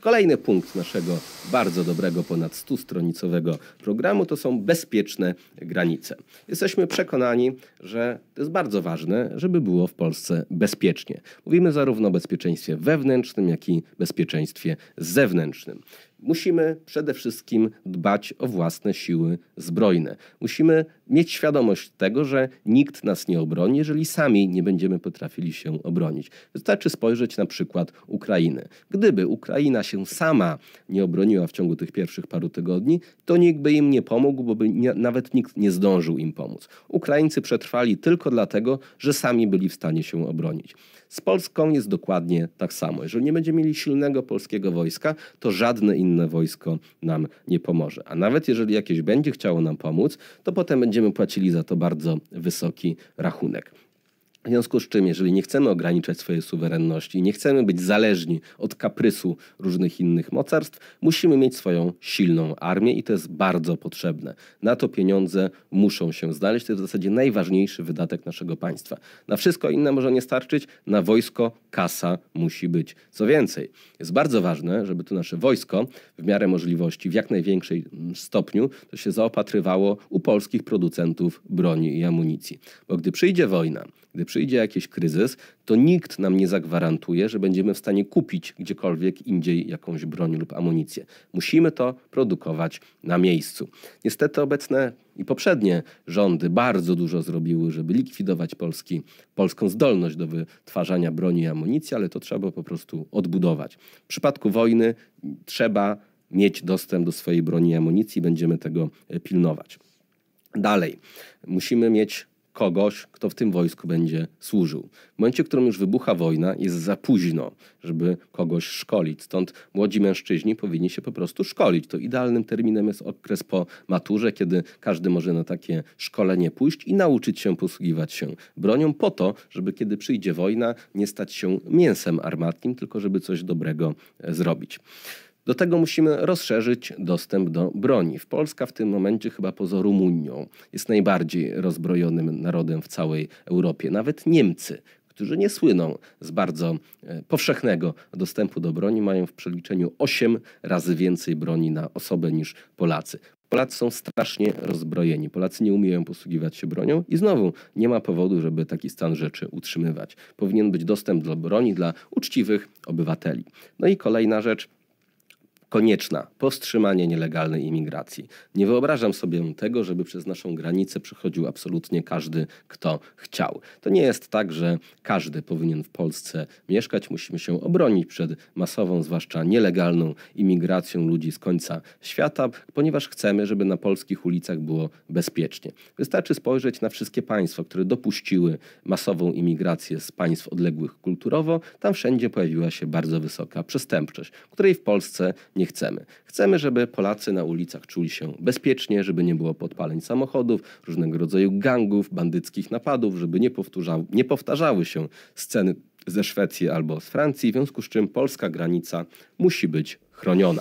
Kolejny punkt naszego bardzo dobrego, ponad 100-stronicowego programu to są bezpieczne granice. Jesteśmy przekonani, że to jest bardzo ważne, żeby było w Polsce bezpiecznie. Mówimy zarówno o bezpieczeństwie wewnętrznym, jak i bezpieczeństwie zewnętrznym. Musimy przede wszystkim dbać o własne siły zbrojne. Musimy mieć świadomość tego, że nikt nas nie obroni, jeżeli sami nie będziemy potrafili się obronić. Wystarczy spojrzeć na przykład Ukrainy. Gdyby Ukraina się sama nie obroniła w ciągu tych pierwszych paru tygodni, to nikt by im nie pomógł, bo by nie, nawet nikt nie zdążył im pomóc. Ukraińcy przetrwali tylko dlatego, że sami byli w stanie się obronić. Z Polską jest dokładnie tak samo. Jeżeli nie będziemy mieli silnego polskiego wojska, to żadne inne inne wojsko nam nie pomoże. A nawet jeżeli jakieś będzie chciało nam pomóc, to potem będziemy płacili za to bardzo wysoki rachunek. W związku z czym, jeżeli nie chcemy ograniczać swojej suwerenności, nie chcemy być zależni od kaprysu różnych innych mocarstw, musimy mieć swoją silną armię i to jest bardzo potrzebne. Na to pieniądze muszą się znaleźć. To jest w zasadzie najważniejszy wydatek naszego państwa. Na wszystko inne może nie starczyć, na wojsko kasa musi być. Co więcej, jest bardzo ważne, żeby to nasze wojsko w miarę możliwości, w jak największej mm, stopniu, to się zaopatrywało u polskich producentów broni i amunicji. Bo gdy przyjdzie wojna, gdy przyjdzie jakiś kryzys, to nikt nam nie zagwarantuje, że będziemy w stanie kupić gdziekolwiek indziej jakąś broń lub amunicję. Musimy to produkować na miejscu. Niestety obecne i poprzednie rządy bardzo dużo zrobiły, żeby likwidować Polski, polską zdolność do wytwarzania broni i amunicji, ale to trzeba po prostu odbudować. W przypadku wojny trzeba mieć dostęp do swojej broni i amunicji, będziemy tego pilnować. Dalej, musimy mieć kogoś, kto w tym wojsku będzie służył. W momencie, w którym już wybucha wojna, jest za późno, żeby kogoś szkolić. Stąd młodzi mężczyźni powinni się po prostu szkolić. To idealnym terminem jest okres po maturze, kiedy każdy może na takie szkolenie pójść i nauczyć się posługiwać się bronią po to, żeby kiedy przyjdzie wojna, nie stać się mięsem armatnim, tylko żeby coś dobrego e, zrobić. Do tego musimy rozszerzyć dostęp do broni. W Polska w tym momencie chyba poza Rumunią jest najbardziej rozbrojonym narodem w całej Europie. Nawet Niemcy, którzy nie słyną z bardzo e, powszechnego dostępu do broni, mają w przeliczeniu 8 razy więcej broni na osobę niż Polacy. Polacy są strasznie rozbrojeni. Polacy nie umieją posługiwać się bronią i znowu nie ma powodu, żeby taki stan rzeczy utrzymywać. Powinien być dostęp do broni dla uczciwych obywateli. No i kolejna rzecz, konieczna powstrzymanie nielegalnej imigracji. Nie wyobrażam sobie tego, żeby przez naszą granicę przychodził absolutnie każdy, kto chciał. To nie jest tak, że każdy powinien w Polsce mieszkać. Musimy się obronić przed masową, zwłaszcza nielegalną imigracją ludzi z końca świata, ponieważ chcemy, żeby na polskich ulicach było bezpiecznie. Wystarczy spojrzeć na wszystkie państwa, które dopuściły masową imigrację z państw odległych kulturowo. Tam wszędzie pojawiła się bardzo wysoka przestępczość, której w Polsce nie chcemy. Chcemy, żeby Polacy na ulicach czuli się bezpiecznie, żeby nie było podpaleń samochodów, różnego rodzaju gangów, bandyckich napadów, żeby nie, nie powtarzały się sceny ze Szwecji albo z Francji, w związku z czym polska granica musi być chroniona.